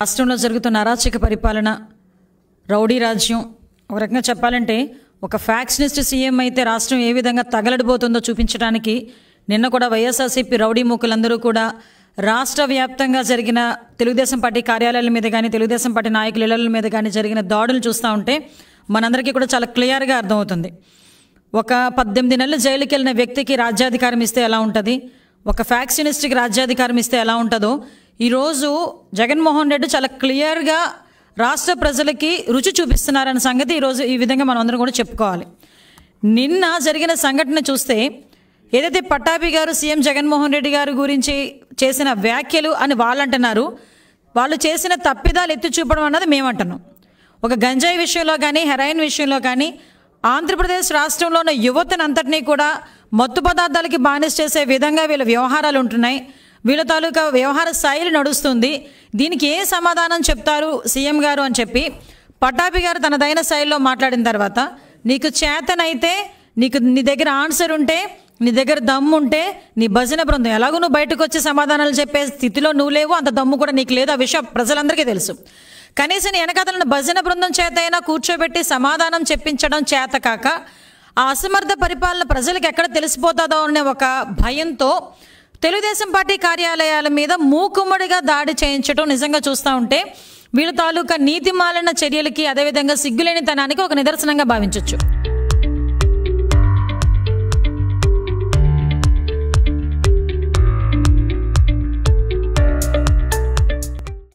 రాష్ట్రంలో జరుగుతున్న అరాచక పరిపాలన రౌడీ రాజ్యం ఒక రకంగా చెప్పాలంటే ఒక ఫ్యాక్షనిస్ట్ సీఎం అయితే రాష్ట్రం ఏ విధంగా తగలడిపోతుందో చూపించడానికి నిన్న కూడా వైఎస్ఆర్సీపీ రౌడీ మూకులందరూ కూడా రాష్ట్ర వ్యాప్తంగా జరిగిన తెలుగుదేశం పార్టీ కార్యాలయాల మీద కానీ తెలుగుదేశం పార్టీ నాయకుల ఇళ్ల మీద కానీ జరిగిన దాడులు చూస్తూ ఉంటే మనందరికీ కూడా చాలా క్లియర్గా అర్థమవుతుంది ఒక పద్దెనిమిది నెలలు జైలుకి వెళ్ళిన వ్యక్తికి రాజ్యాధికారం ఇస్తే ఎలా ఉంటుంది ఒక ఫ్యాక్షనిస్ట్కి రాజ్యాధికారం ఇస్తే ఎలా ఉంటుందో ఈరోజు జగన్మోహన్ రెడ్డి చాలా క్లియర్గా రాష్ట్ర ప్రజలకి రుచి చూపిస్తున్నారన్న సంగతి ఈరోజు ఈ విధంగా మనం అందరం కూడా చెప్పుకోవాలి నిన్న జరిగిన సంఘటన చూస్తే ఏదైతే పట్టాభి గారు సీఎం జగన్మోహన్ రెడ్డి గారి గురించి చేసిన వ్యాఖ్యలు అని వాళ్ళు అంటున్నారు వాళ్ళు చేసిన తప్పిదాలు ఎత్తి చూపడం అన్నది మేమంటున్నాం ఒక గంజాయి విషయంలో కానీ హెరాయిన్ విషయంలో కానీ ఆంధ్రప్రదేశ్ రాష్ట్రంలో ఉన్న యువతను అంతటినీ కూడా మత్తు పదార్థాలకి బానిస చేసే విధంగా వీళ్ళ వ్యవహారాలు ఉంటున్నాయి వీళ్ళ తాలూకా వ్యవహార శైలి నడుస్తుంది దీనికి ఏ సమాధానం చెప్తారు సీఎం గారు అని చెప్పి పటాపి గారు తనదైన శైలిలో మాట్లాడిన తర్వాత నీకు చేతనైతే నీకు నీ దగ్గర ఆన్సర్ ఉంటే నీ దగ్గర దమ్ము ఉంటే నీ భజన బృందం ఎలాగో నువ్వు బయటకు వచ్చి సమాధానాలు చెప్పే స్థితిలో నువ్వు లేవు అంత దమ్ము కూడా నీకు లేదు ఆ విషయం ప్రజలందరికీ తెలుసు కనీసం వెనకతలను భజన బృందం చేత అయినా కూర్చోబెట్టి సమాధానం చెప్పించడం చేత కాక ఆ అసమర్థ పరిపాలన ప్రజలకు ఎక్కడ తెలిసిపోతుందో అనే ఒక భయంతో తెలుగుదేశం పార్టీ కార్యాలయాల మీద మూకుమ్మడిగా దాడి చేయించడం నిజంగా చూస్తూ ఉంటే వీళ్ళ తాలూకా మాలిన చర్యలకి అదేవిధంగా సిగ్గులేనితనానికి ఒక నిదర్శనంగా భావించవచ్చు